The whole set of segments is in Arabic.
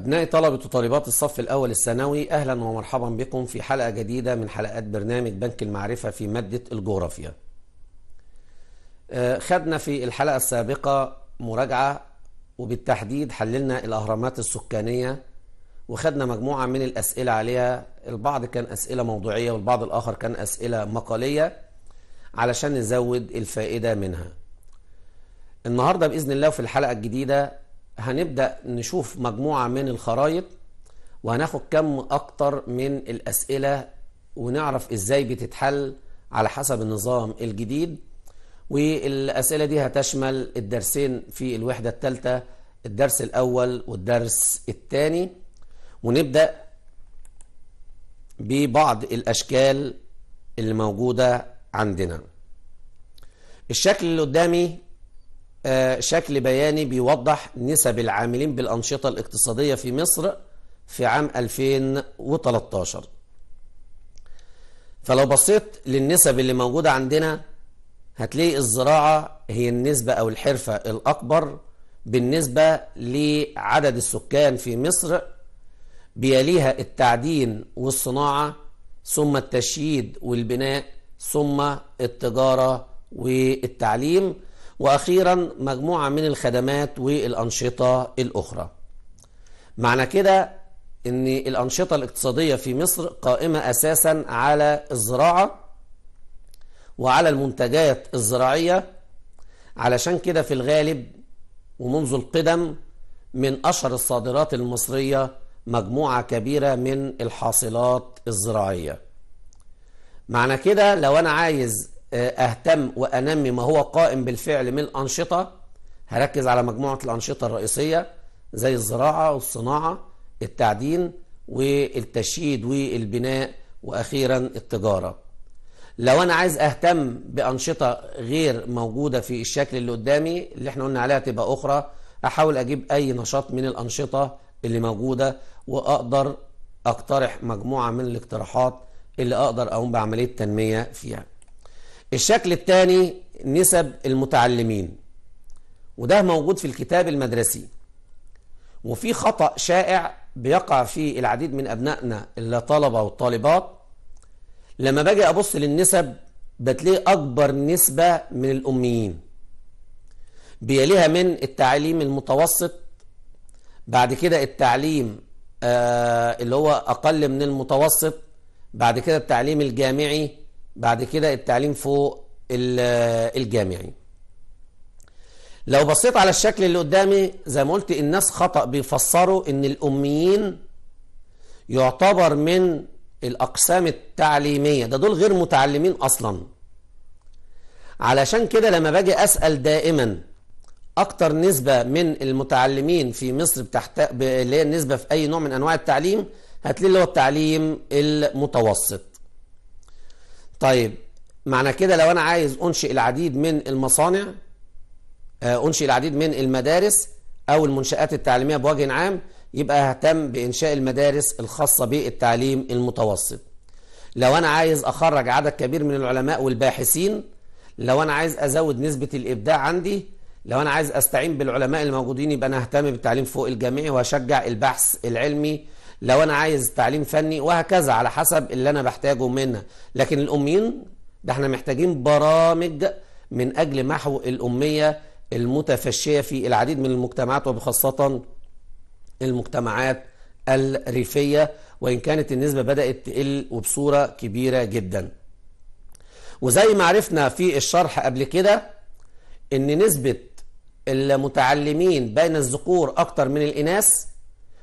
أبناء طلبة وطالبات الصف الأول الثانوي أهلا ومرحبا بكم في حلقة جديدة من حلقات برنامج بنك المعرفة في مادة الجغرافيا آه، خدنا في الحلقة السابقة مراجعة وبالتحديد حللنا الأهرامات السكانية وخدنا مجموعة من الأسئلة عليها البعض كان أسئلة موضوعية والبعض الآخر كان أسئلة مقالية علشان نزود الفائدة منها النهاردة بإذن الله في الحلقة الجديدة هنبدأ نشوف مجموعة من الخرائط وهناخد كم أكتر من الأسئلة ونعرف إزاي بتتحل على حسب النظام الجديد والأسئلة دي هتشمل الدرسين في الوحدة الثالثة الدرس الأول والدرس الثاني ونبدأ ببعض الأشكال اللي موجودة عندنا الشكل اللي قدامي آه، شكل بياني بيوضح نسب العاملين بالأنشطة الاقتصادية في مصر في عام 2013 فلو بصيت للنسب اللي موجودة عندنا هتلاقي الزراعة هي النسبة أو الحرفة الأكبر بالنسبة لعدد السكان في مصر بيليها التعدين والصناعة ثم التشييد والبناء ثم التجارة والتعليم واخيرا مجموعه من الخدمات والانشطه الاخرى معنى كده ان الانشطه الاقتصاديه في مصر قائمه اساسا على الزراعه وعلى المنتجات الزراعيه علشان كده في الغالب ومنذ القدم من اشهر الصادرات المصريه مجموعه كبيره من الحاصلات الزراعيه معنى كده لو انا عايز آه، اهتم وانمي ما هو قائم بالفعل من الانشطه هركز على مجموعه الانشطه الرئيسيه زي الزراعه والصناعه التعدين والتشييد والبناء واخيرا التجاره لو انا عايز اهتم بانشطه غير موجوده في الشكل اللي قدامي اللي احنا قلنا عليها تبقى اخرى احاول اجيب اي نشاط من الانشطه اللي موجوده واقدر اقترح مجموعه من الاقتراحات اللي اقدر اقوم بعمليه تنميه فيها الشكل الثاني نسب المتعلمين وده موجود في الكتاب المدرسي وفي خطأ شائع بيقع في العديد من أبنائنا اللي طلبة والطالبات لما باجي أبص للنسب بتلاقي أكبر نسبة من الأميين بيليها من التعليم المتوسط بعد كده التعليم آه اللي هو أقل من المتوسط بعد كده التعليم الجامعي بعد كده التعليم فوق الجامعي لو بصيت على الشكل اللي قدامي زي ما قلت الناس خطأ بيفسروا ان الاميين يعتبر من الاقسام التعليمية ده دول غير متعلمين اصلا علشان كده لما باجي اسأل دائما اكتر نسبة من المتعلمين في مصر بتحت... اللي هي النسبة في اي نوع من انواع التعليم هتلاقي اللي هو التعليم المتوسط طيب معنى كده لو انا عايز انشئ العديد من المصانع آه، انشئ العديد من المدارس او المنشات التعليميه بوجه عام يبقى اهتم بانشاء المدارس الخاصه بالتعليم المتوسط لو انا عايز اخرج عدد كبير من العلماء والباحثين لو انا عايز ازود نسبه الابداع عندي لو انا عايز استعين بالعلماء الموجودين يبقى انا اهتم بالتعليم فوق الجامعي واشجع البحث العلمي لو انا عايز تعليم فني وهكذا على حسب اللي انا بحتاجه منها لكن الاميين ده احنا محتاجين برامج من اجل محو الاميه المتفشيه في العديد من المجتمعات وبخاصه المجتمعات الريفيه وان كانت النسبه بدات تقل وبصوره كبيره جدا وزي ما عرفنا في الشرح قبل كده ان نسبه المتعلمين بين الذكور اكتر من الاناث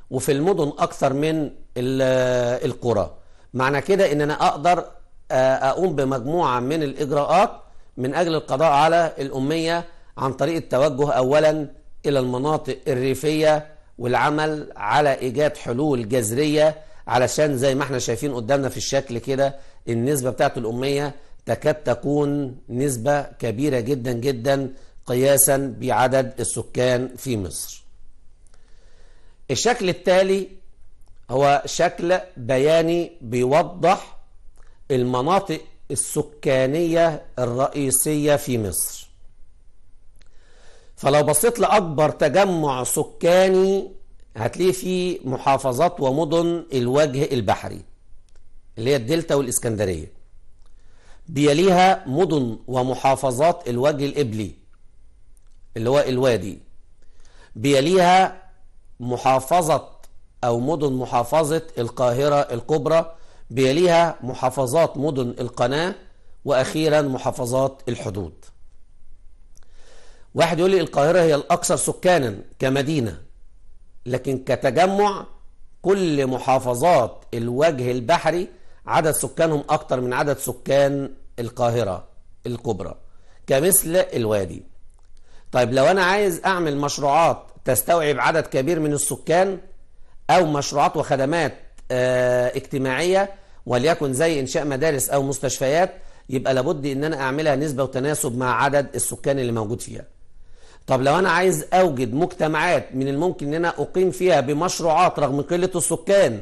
وفي المدن اكثر من القرى معنى كده ان انا اقدر آه، اقوم بمجموعه من الاجراءات من اجل القضاء على الاميه عن طريق التوجه اولا الى المناطق الريفيه والعمل على ايجاد حلول جذريه علشان زي ما احنا شايفين قدامنا في الشكل كده النسبه بتاعت الاميه تكاد تكون نسبه كبيره جدا جدا قياسا بعدد السكان في مصر الشكل التالي هو شكل بياني بيوضح المناطق السكانية الرئيسية في مصر فلو بصيت لأكبر تجمع سكاني هتلاقيه في محافظات ومدن الوجه البحري اللي هي الدلتا والإسكندرية بيليها مدن ومحافظات الوجه الإبلي اللي هو الوادي بيليها محافظة أو مدن محافظة القاهرة الكبرى بيليها محافظات مدن القناة وأخيرا محافظات الحدود واحد يقول لي القاهرة هي الأكثر سكانا كمدينة لكن كتجمع كل محافظات الوجه البحري عدد سكانهم أكثر من عدد سكان القاهرة الكبرى كمثل الوادي طيب لو أنا عايز أعمل مشروعات تستوعب عدد كبير من السكان أو مشروعات وخدمات آه، اجتماعية وليكن زي إنشاء مدارس أو مستشفيات يبقى لابد إن أنا أعملها نسبة وتناسب مع عدد السكان اللي موجود فيها طب لو أنا عايز أوجد مجتمعات من الممكن إن أنا أقيم فيها بمشروعات رغم قلة السكان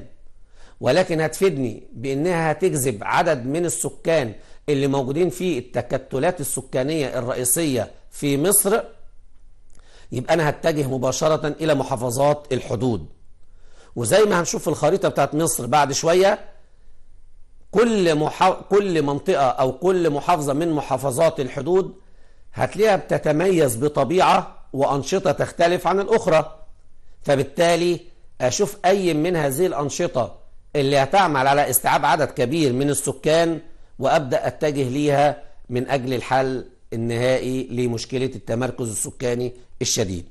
ولكن هتفيدني بإنها هتجذب عدد من السكان اللي موجودين في التكتلات السكانية الرئيسية في مصر يبقى أنا هتجه مباشرة إلى محافظات الحدود وزي ما هنشوف في الخريطة بتاعت مصر بعد شوية كل محا... كل منطقة أو كل محافظة من محافظات الحدود هتلاقيها بتتميز بطبيعة وأنشطة تختلف عن الأخرى فبالتالي أشوف أي من هذه الأنشطة اللي هتعمل على استيعاب عدد كبير من السكان وأبدأ أتجه ليها من أجل الحل النهائي لمشكلة التمركز السكاني الشديد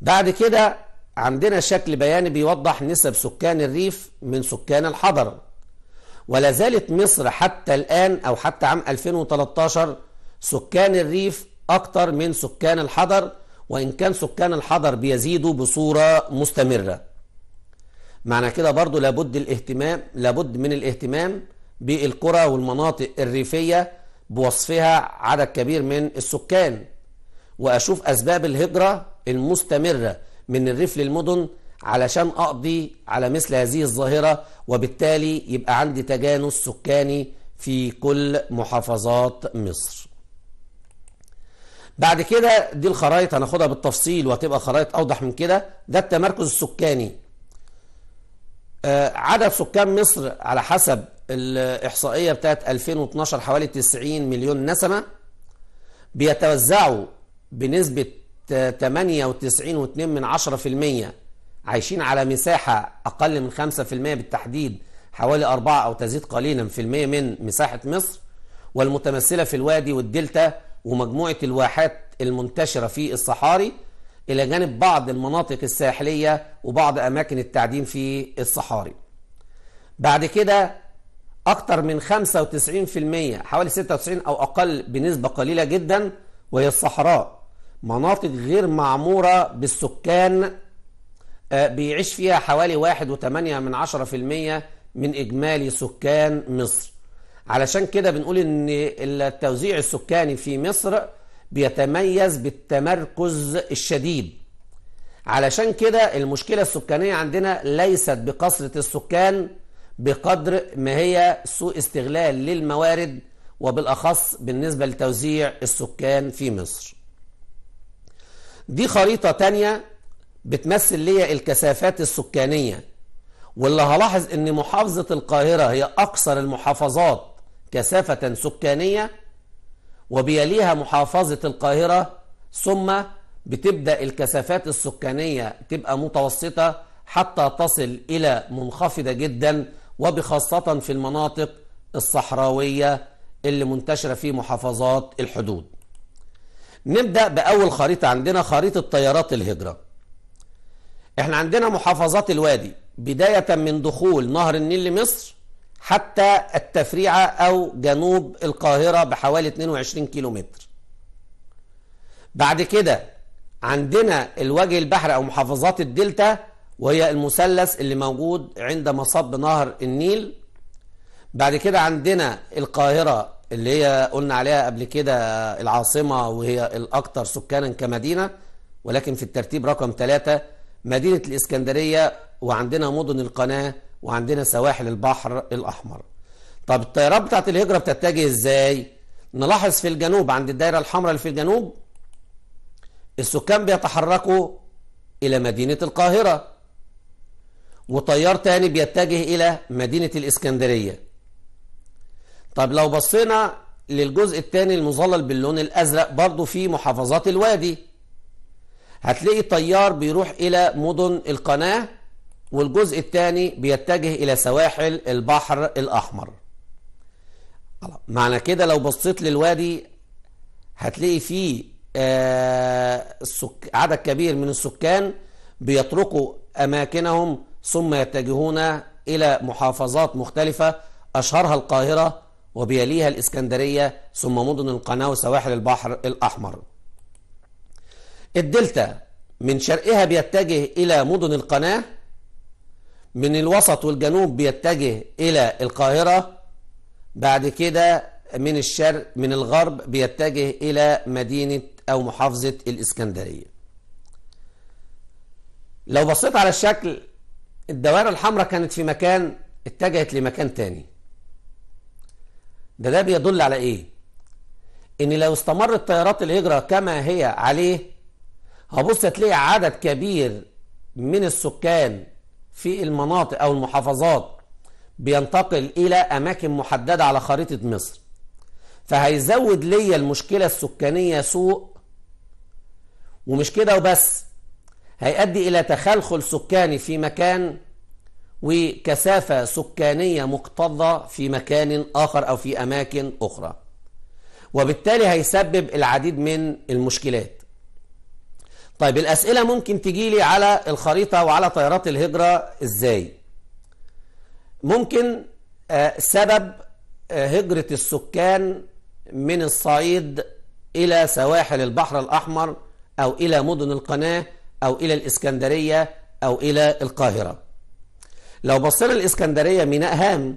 بعد كده عندنا شكل بياني بيوضح نسب سكان الريف من سكان الحضر ولا زالت مصر حتى الآن أو حتى عام 2013 سكان الريف أكتر من سكان الحضر وإن كان سكان الحضر بيزيدوا بصورة مستمرة معنى كده برضو لابد, الاهتمام لابد من الاهتمام بالقرى والمناطق الريفية بوصفها عدد كبير من السكان وأشوف أسباب الهجرة المستمرة من الريف للمدن علشان أقضي على مثل هذه الظاهرة وبالتالي يبقى عندي تجانس سكاني في كل محافظات مصر بعد كده دي الخرائط هناخدها بالتفصيل وهتبقى خرائط أوضح من كده ده التمركز السكاني آه، عدد سكان مصر على حسب الإحصائية بتاعت 2012 حوالي 90 مليون نسمة بيتوزعوا بنسبة 98.2 عايشين على مساحة أقل من 5% بالتحديد حوالي 4 أو تزيد قليلا في المية من مساحة مصر والمتمثلة في الوادي والدلتا ومجموعة الواحات المنتشرة في الصحاري إلى جانب بعض المناطق الساحلية وبعض أماكن التعدين في الصحاري بعد كده أكثر من 95% حوالي 96 أو أقل بنسبة قليلة جدا وهي الصحراء مناطق غير معمورة بالسكان آه، بيعيش فيها حوالي 1.8 من من إجمالي سكان مصر علشان كده بنقول إن التوزيع السكاني في مصر بيتميز بالتمركز الشديد علشان كده المشكلة السكانية عندنا ليست بكثرة السكان بقدر ما هي سوء استغلال للموارد وبالأخص بالنسبة لتوزيع السكان في مصر دي خريطة تانية بتمثل لي الكثافات السكانية واللي هلاحظ ان محافظة القاهرة هي اكثر المحافظات كثافة سكانية وبيليها محافظة القاهرة ثم بتبدأ الكثافات السكانية تبقى متوسطة حتى تصل إلى منخفضة جدا وبخاصة في المناطق الصحراوية اللي منتشرة في محافظات الحدود نبدأ بأول خريطة عندنا خريطة تيارات الهجرة احنا عندنا محافظات الوادي بداية من دخول نهر النيل لمصر حتى التفريعة أو جنوب القاهرة بحوالي 22 كيلومتر بعد كده عندنا الوجه البحر أو محافظات الدلتا وهي المثلث اللي موجود عند مصب نهر النيل بعد كده عندنا القاهرة اللي هي قلنا عليها قبل كده العاصمة وهي الأكثر سكانا كمدينة ولكن في الترتيب رقم ثلاثة مدينة الإسكندرية وعندنا مدن القناة وعندنا سواحل البحر الأحمر طب الطيارات بتاعت الهجرة بتتجه إزاي؟ نلاحظ في الجنوب عند الدائرة الحمراء اللي في الجنوب السكان بيتحركوا إلى مدينة القاهرة وتيار تاني بيتجه إلى مدينة الإسكندرية طب لو بصينا للجزء الثاني المظلل باللون الأزرق برضه في محافظات الوادي هتلاقي طيار بيروح إلى مدن القناة والجزء الثاني بيتجه إلى سواحل البحر الأحمر معنى كده لو بصيت للوادي هتلاقي فيه آه السك... عدد كبير من السكان بيتركوا أماكنهم ثم يتجهون إلى محافظات مختلفة أشهرها القاهرة وبيليها الإسكندرية ثم مدن القناة وسواحل البحر الأحمر الدلتا من شرقها بيتجه إلى مدن القناة من الوسط والجنوب بيتجه إلى القاهرة بعد كده من الشرق من الغرب بيتجه إلى مدينة أو محافظة الإسكندرية لو بصيت على الشكل الدوائر الحمراء كانت في مكان اتجهت لمكان تاني ده ده بيدل على ايه ان لو استمرت تيارات الهجرة كما هي عليه هبص هتلاقي عدد كبير من السكان في المناطق أو المحافظات بينتقل إلى أماكن محددة على خريطة مصر فهيزود ليا المشكلة السكانية سوء ومش كده وبس هيؤدي إلى تخلخل سكاني في مكان وكثافة سكانية مكتظة في مكان آخر أو في أماكن أخرى وبالتالي هيسبب العديد من المشكلات طيب الأسئلة ممكن تجي لي على الخريطة وعلى طيارات الهجرة إزاي ممكن آه، سبب آه، هجرة السكان من الصعيد إلى سواحل البحر الأحمر أو إلى مدن القناة أو إلى الإسكندرية أو إلى القاهرة لو بصينا الإسكندرية ميناء هام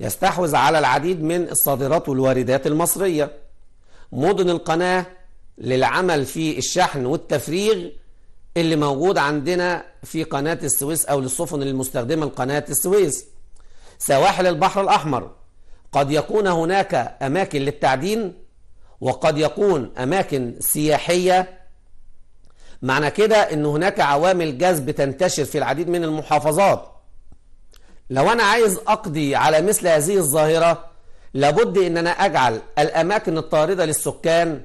يستحوذ على العديد من الصادرات والواردات المصرية مدن القناة للعمل في الشحن والتفريغ اللي موجود عندنا في قناة السويس أو للسفن المستخدمة لقناة السويس سواحل البحر الأحمر قد يكون هناك أماكن للتعدين وقد يكون أماكن سياحية معنى كده أن هناك عوامل جذب تنتشر في العديد من المحافظات لو أنا عايز أقضي على مثل هذه الظاهرة لابد أن أنا أجعل الأماكن الطاردة للسكان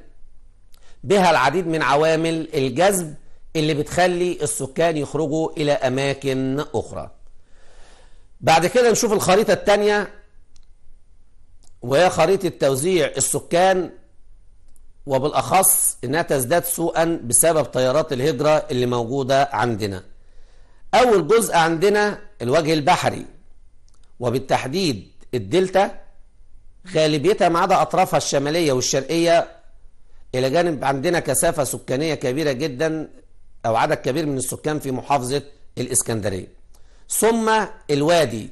بها العديد من عوامل الجذب اللي بتخلي السكان يخرجوا إلى أماكن أخرى بعد كده نشوف الخريطة الثانية وهي خريطة توزيع السكان وبالأخص إنها تزداد سوءا بسبب تيارات الهجرة اللي موجودة عندنا أول جزء عندنا الوجه البحري وبالتحديد الدلتا غالبيتها ما عدا أطرافها الشمالية والشرقية إلى جانب عندنا كثافة سكانية كبيرة جدا أو عدد كبير من السكان في محافظة الإسكندرية ثم الوادي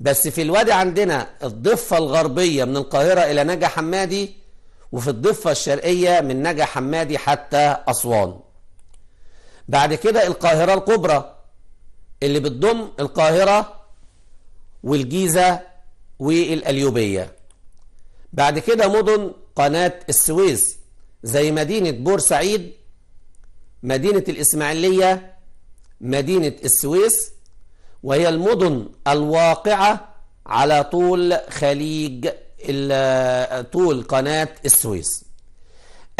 بس في الوادي عندنا الضفة الغربية من القاهرة إلى نجا حمادي وفي الضفة الشرقية من نجا حمادي حتى أسوان بعد كده القاهرة الكبرى اللي بتضم القاهرة والجيزة والأليوبية بعد كده مدن قناة السويس زي مدينة بورسعيد مدينة الإسماعيلية مدينة السويس وهي المدن الواقعة على طول خليج طول قناة السويس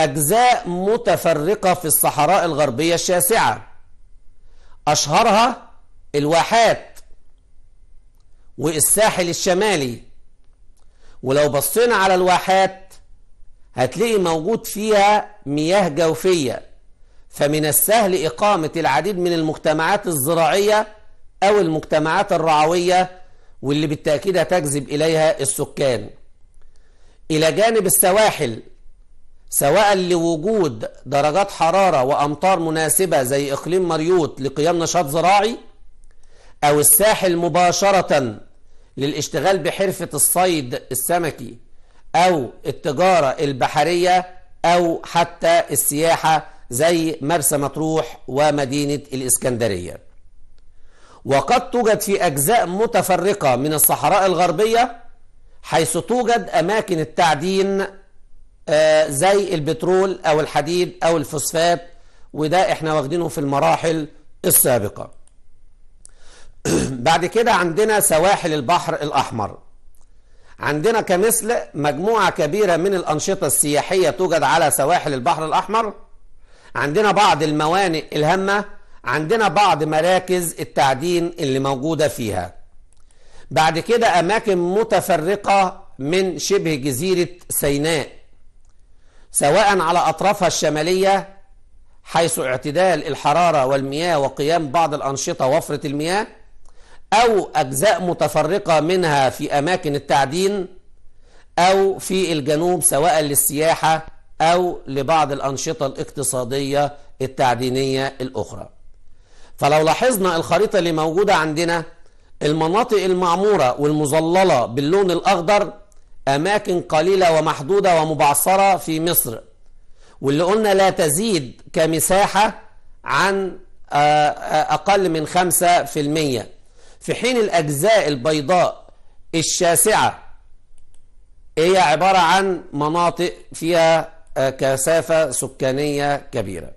أجزاء متفرقة في الصحراء الغربية الشاسعة أشهرها الواحات والساحل الشمالي ولو بصينا على الواحات هتلاقي موجود فيها مياه جوفية فمن السهل إقامة العديد من المجتمعات الزراعية أو المجتمعات الرعوية واللي بالتأكيد هتجذب إليها السكان إلى جانب السواحل سواء لوجود درجات حرارة وأمطار مناسبة زي إقليم مريوط لقيام نشاط زراعي أو الساحل مباشرة للاشتغال بحرفة الصيد السمكي أو التجارة البحرية أو حتى السياحة زي مرسى مطروح ومدينة الإسكندرية وقد توجد في أجزاء متفرقة من الصحراء الغربية حيث توجد أماكن التعدين آه، زي البترول أو الحديد أو الفوسفات وده احنا واخدينه في المراحل السابقة بعد كده عندنا سواحل البحر الأحمر عندنا كمثل مجموعة كبيرة من الأنشطة السياحية توجد على سواحل البحر الأحمر عندنا بعض الموانئ الهامة عندنا بعض مراكز التعدين اللي موجودة فيها بعد كده أماكن متفرقة من شبه جزيرة سيناء سواء على أطرافها الشمالية حيث اعتدال الحرارة والمياه وقيام بعض الأنشطة وفرة المياه أو أجزاء متفرقة منها في أماكن التعدين أو في الجنوب سواء للسياحة أو لبعض الأنشطة الاقتصادية التعدينية الأخرى فلو لاحظنا الخريطة اللي موجودة عندنا المناطق المعمورة والمظللة باللون الأخضر أماكن قليلة ومحدودة ومبعثرة في مصر واللي قلنا لا تزيد كمساحة عن آه، آه، أقل من 5% في حين الأجزاء البيضاء الشاسعة هي عبارة عن مناطق فيها آه، كثافة سكانية كبيرة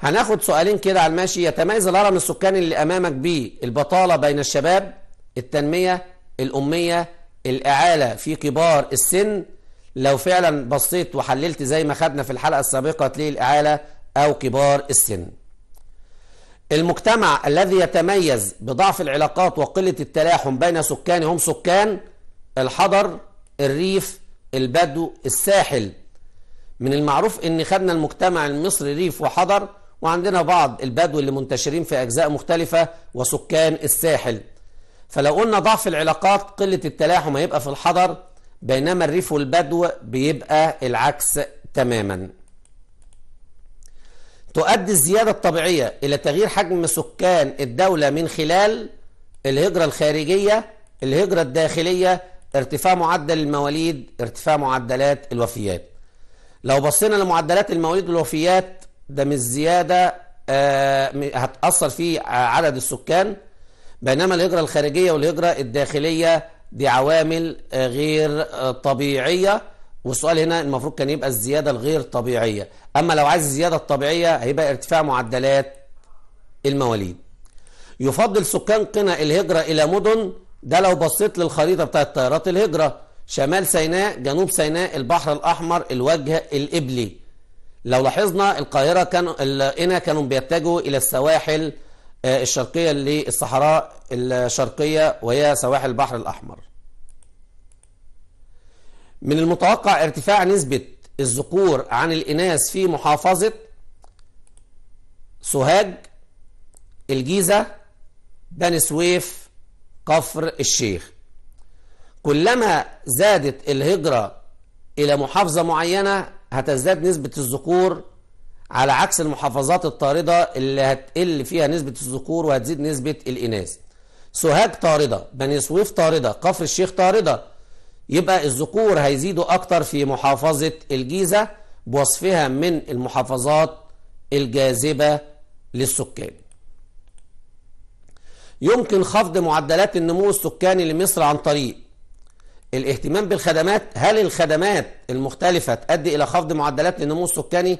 هناخد سؤالين كده على الماشي يتميز الهرم السكاني اللي أمامك بيه البطالة بين الشباب التنمية الأمية الإعالة في كبار السن لو فعلا بصيت وحللت زي ما خدنا في الحلقة السابقة تلاقي الإعالة أو كبار السن المجتمع الذي يتميز بضعف العلاقات وقلة التلاحم بين سكانه هم سكان الحضر الريف البدو الساحل من المعروف ان خدنا المجتمع المصري ريف وحضر وعندنا بعض البدو اللي منتشرين في اجزاء مختلفة وسكان الساحل فلو قلنا ضعف العلاقات قلة التلاحم هيبقى في الحضر بينما الريف والبدو بيبقى العكس تماماً تؤدي الزيادة الطبيعية إلى تغيير حجم سكان الدولة من خلال الهجرة الخارجية الهجرة الداخلية ارتفاع معدل المواليد ارتفاع معدلات الوفيات لو بصينا لمعدلات المواليد والوفيات ده مش زيادة آه، هتأثر في عدد السكان بينما الهجرة الخارجية والهجرة الداخلية دي عوامل آه، غير آه، طبيعية والسؤال هنا المفروض كان يبقى الزيادة الغير طبيعية أما لو عايز الزيادة الطبيعية هيبقى ارتفاع معدلات المواليد يفضل سكان قنا الهجرة إلى مدن ده لو بصيت للخريطة بتاعت طيارات الهجرة شمال سيناء جنوب سيناء البحر الأحمر الوجه الإبلي لو لاحظنا القاهرة كان قنا كانوا بيتجهوا إلى السواحل آه، الشرقية للصحراء الشرقية وهي سواحل البحر الأحمر من المتوقع ارتفاع نسبة الذكور عن الإناث في محافظة سوهاج الجيزة بني سويف كفر الشيخ كلما زادت الهجرة إلى محافظة معينة هتزداد نسبة الذكور على عكس المحافظات الطاردة اللي هتقل فيها نسبة الذكور وهتزيد نسبة الإناث سوهاج طاردة بني سويف طاردة كفر الشيخ طاردة يبقى الذكور هيزيدوا أكتر في محافظة الجيزة بوصفها من المحافظات الجاذبة للسكان يمكن خفض معدلات النمو السكاني لمصر عن طريق الاهتمام بالخدمات هل الخدمات المختلفة تؤدي إلى خفض معدلات النمو السكاني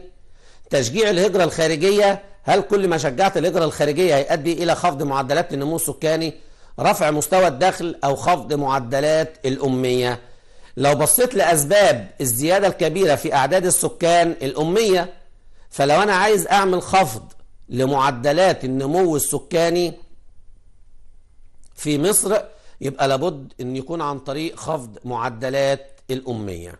تشجيع الهجرة الخارجية هل كل ما شجعت الهجرة الخارجية هيؤدي إلى خفض معدلات النمو السكاني رفع مستوى الدخل أو خفض معدلات الأمية لو بصيت لأسباب الزيادة الكبيرة في أعداد السكان الأمية فلو أنا عايز أعمل خفض لمعدلات النمو السكاني في مصر يبقى لابد أن يكون عن طريق خفض معدلات الأمية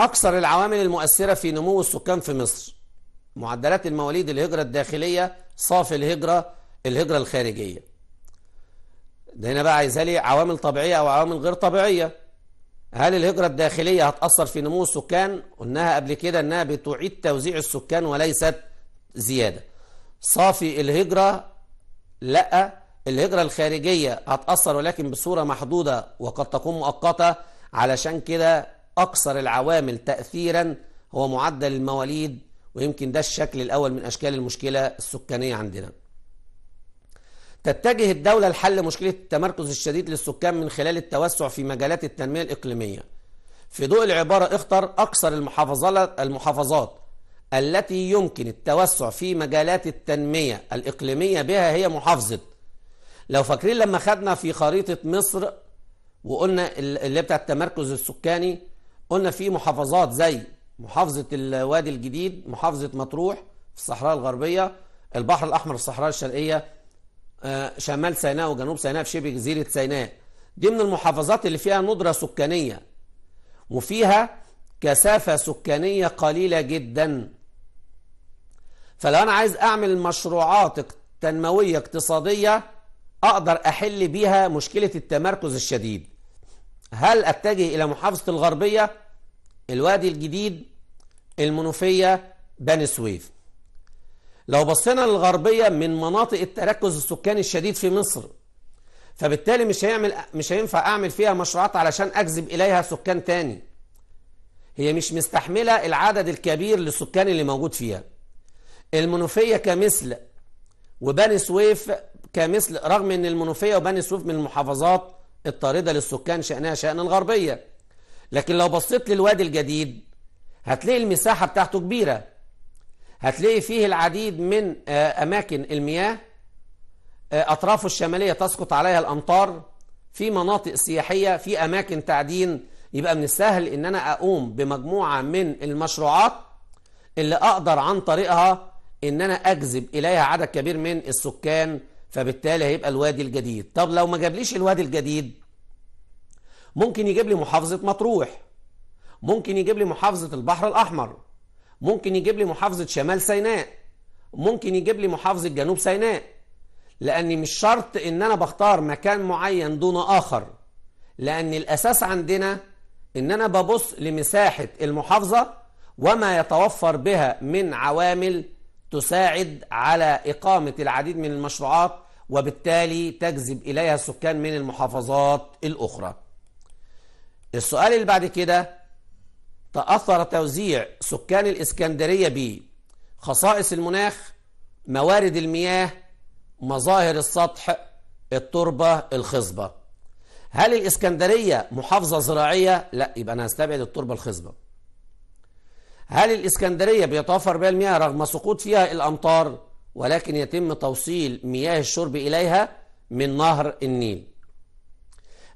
أكثر العوامل المؤثرة في نمو السكان في مصر معدلات المواليد الهجرة الداخلية صافي الهجرة الهجرة الخارجية ده هنا بقى عايزها لي عوامل طبيعية أو عوامل غير طبيعية هل الهجرة الداخلية هتأثر في نمو السكان؟ قلناها قبل كده أنها بتعيد توزيع السكان وليست زيادة صافي الهجرة لا الهجرة الخارجية هتأثر ولكن بصورة محدودة وقد تكون مؤقتة علشان كده أكثر العوامل تأثيرا هو معدل المواليد ويمكن ده الشكل الأول من أشكال المشكلة السكانية عندنا تتجه الدولة لحل مشكلة التمركز الشديد للسكان من خلال التوسع في مجالات التنمية الإقليمية في ضوء العبارة اختر أكثر المحافظات التي يمكن التوسع في مجالات التنمية الإقليمية بها هي محافظة لو فاكرين لما خدنا في خريطة مصر وقلنا اللي بتاع التمركز السكاني قلنا في محافظات زي محافظة الوادي الجديد محافظة مطروح في الصحراء الغربية البحر الأحمر في الصحراء الشرقية آه، شمال سيناء وجنوب سيناء في شبه جزيرة سيناء دي من المحافظات اللي فيها ندرة سكانية وفيها كثافة سكانية قليلة جدا فلو أنا عايز أعمل مشروعات تنموية اقتصادية أقدر أحل بيها مشكلة التمركز الشديد هل أتجه إلى محافظة الغربية؟ الوادي الجديد المنوفية بني سويف لو بصينا للغربية من مناطق التركز السكاني الشديد في مصر فبالتالي مش هيعمل مش هينفع اعمل فيها مشروعات علشان اجذب اليها سكان تاني هي مش مستحملة العدد الكبير للسكان اللي موجود فيها المنوفية كمثل وبني سويف كمثل رغم ان المنوفية وبني سويف من المحافظات الطاردة للسكان شأنها شأن الغربية لكن لو بصيت للوادي الجديد هتلاقي المساحة بتاعته كبيرة هتلاقي فيه العديد من آه، أماكن المياه آه، أطرافه الشمالية تسقط عليها الأمطار في مناطق سياحية في أماكن تعدين يبقى من السهل إن أنا أقوم بمجموعة من المشروعات اللي أقدر عن طريقها إن أنا أجذب إليها عدد كبير من السكان فبالتالي هيبقى الوادي الجديد طب لو ما جابليش الوادي الجديد ممكن يجيب لي محافظة مطروح ممكن يجيب لي محافظة البحر الأحمر ممكن يجيب لي محافظة شمال سيناء ممكن يجيب لي محافظة جنوب سيناء لأني مش شرط إن أنا بختار مكان معين دون آخر لأن الأساس عندنا إن أنا ببص لمساحة المحافظة وما يتوفر بها من عوامل تساعد على إقامة العديد من المشروعات وبالتالي تجذب إليها السكان من المحافظات الأخرى السؤال اللي بعد كده تأثر توزيع سكان الإسكندرية بخصائص المناخ موارد المياه مظاهر السطح التربة الخصبة هل الإسكندرية محافظة زراعية؟ لا يبقى أنا هستبعد التربة الخصبة هل الإسكندرية بيتوفر بها المياه رغم سقوط فيها الأمطار ولكن يتم توصيل مياه الشرب إليها من نهر النيل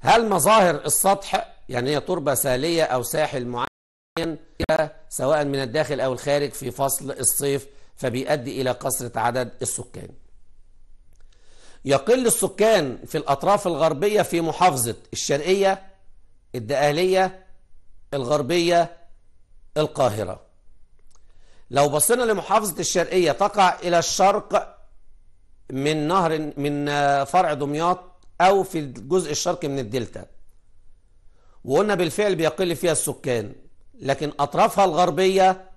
هل مظاهر السطح يعني هي تربة سالية أو ساحل معين سواء من الداخل أو الخارج في فصل الصيف فبيؤدي إلى كثرة عدد السكان يقل السكان في الأطراف الغربية في محافظة الشرقية الدقهلية الغربية القاهرة لو بصينا لمحافظة الشرقية تقع إلى الشرق من نهر من فرع دمياط أو في الجزء الشرقي من الدلتا وقلنا بالفعل بيقل فيها السكان لكن أطرافها الغربية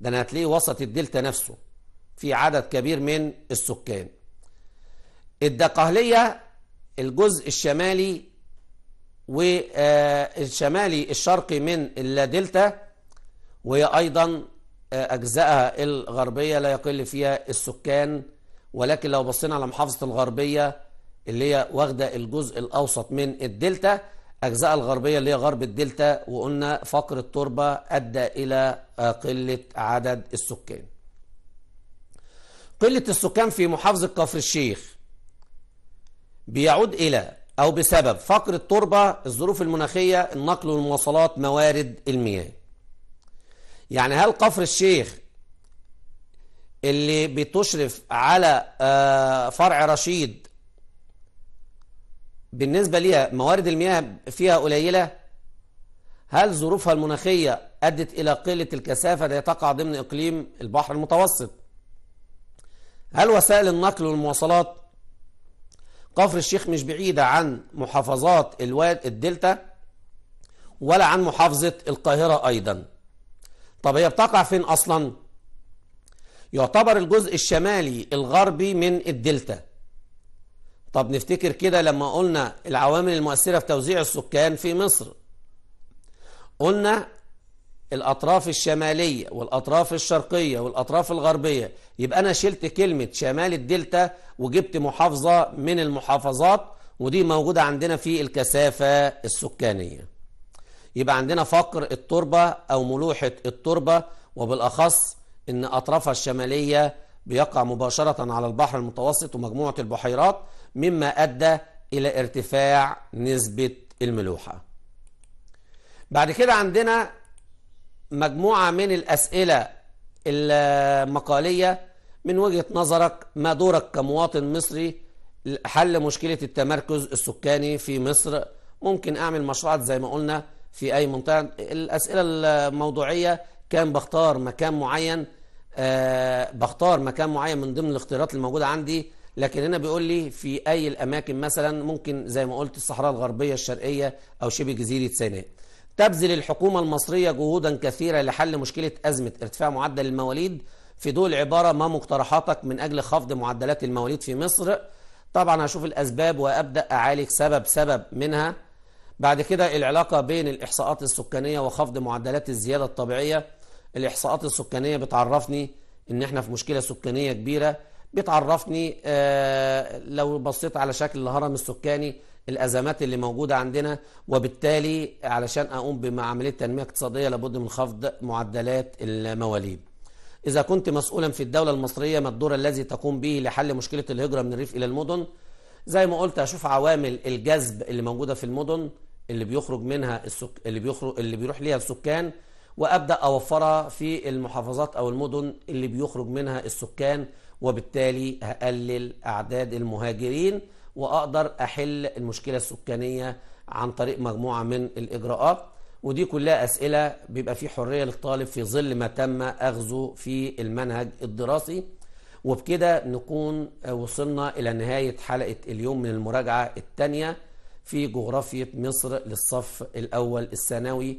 ده أنا هتلاقيه وسط الدلتا نفسه في عدد كبير من السكان الدقهلية الجزء الشمالي والشمالي آه، الشرقي من الدلتا وهي أيضا آه، أجزائها الغربية لا يقل فيها السكان ولكن لو بصينا على محافظة الغربية اللي هي واخدة الجزء الأوسط من الدلتا الاجزاء الغربية اللي هي غرب الدلتا وقلنا فقر التربة أدى إلى آه، قلة عدد السكان قلة السكان في محافظة كفر الشيخ بيعود إلى أو بسبب فقر التربة الظروف المناخية النقل والمواصلات موارد المياه يعني هل كفر الشيخ اللي بتشرف على آه، فرع رشيد بالنسبة ليها موارد المياه فيها قليلة هل ظروفها المناخية أدت إلى قلة الكثافة ده تقع ضمن إقليم البحر المتوسط هل وسائل النقل والمواصلات قفر الشيخ مش بعيدة عن محافظات الواد الدلتا ولا عن محافظة القاهرة أيضا طب هي بتقع فين أصلا يعتبر الجزء الشمالي الغربي من الدلتا طب نفتكر كده لما قلنا العوامل المؤثرة في توزيع السكان في مصر قلنا الأطراف الشمالية والأطراف الشرقية والأطراف الغربية يبقى أنا شلت كلمة شمال الدلتا وجبت محافظة من المحافظات ودي موجودة عندنا في الكثافة السكانية يبقى عندنا فقر التربة أو ملوحة التربة وبالأخص أن أطرافها الشمالية بيقع مباشرة على البحر المتوسط ومجموعة البحيرات مما أدى إلى ارتفاع نسبة الملوحة بعد كده عندنا مجموعة من الأسئلة المقالية من وجهة نظرك ما دورك كمواطن مصري حل مشكلة التمركز السكاني في مصر ممكن أعمل مشروعات زي ما قلنا في أي منطقة الأسئلة الموضوعية كان بختار مكان معين آه، بختار مكان معين من ضمن الاختيارات الموجودة عندي لكن هنا بيقول لي في أي الأماكن مثلا ممكن زي ما قلت الصحراء الغربية الشرقية أو شبه جزيرة سيناء تبذل الحكومة المصرية جهودا كثيرة لحل مشكلة أزمة ارتفاع معدل المواليد في دول عباره ما مقترحاتك من أجل خفض معدلات المواليد في مصر طبعا هشوف الأسباب وأبدأ أعالج سبب سبب منها بعد كده العلاقة بين الإحصاءات السكانية وخفض معدلات الزيادة الطبيعية الإحصاءات السكانية بتعرفني إن إحنا في مشكلة سكانية كبيرة بتعرفني آه، لو بصيت على شكل الهرم السكاني الأزمات اللي موجودة عندنا وبالتالي علشان أقوم بعملية تنمية اقتصادية لابد من خفض معدلات المواليد إذا كنت مسؤولا في الدولة المصرية ما الدور الذي تقوم به لحل مشكلة الهجرة من الريف إلى المدن زي ما قلت أشوف عوامل الجذب اللي موجودة في المدن اللي بيخرج منها السك... اللي بيخرج اللي بيروح ليها السكان وابدا اوفرها في المحافظات او المدن اللي بيخرج منها السكان وبالتالي هقلل أعداد المهاجرين وأقدر أحل المشكلة السكانية عن طريق مجموعة من الإجراءات ودي كلها أسئلة بيبقى في حرية للطالب في ظل ما تم أخذه في المنهج الدراسي وبكده نكون وصلنا إلى نهاية حلقة اليوم من المراجعة الثانية في جغرافية مصر للصف الأول الثانوي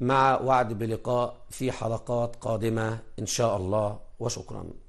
مع وعد بلقاء في حلقات قادمة إن شاء الله وشكراً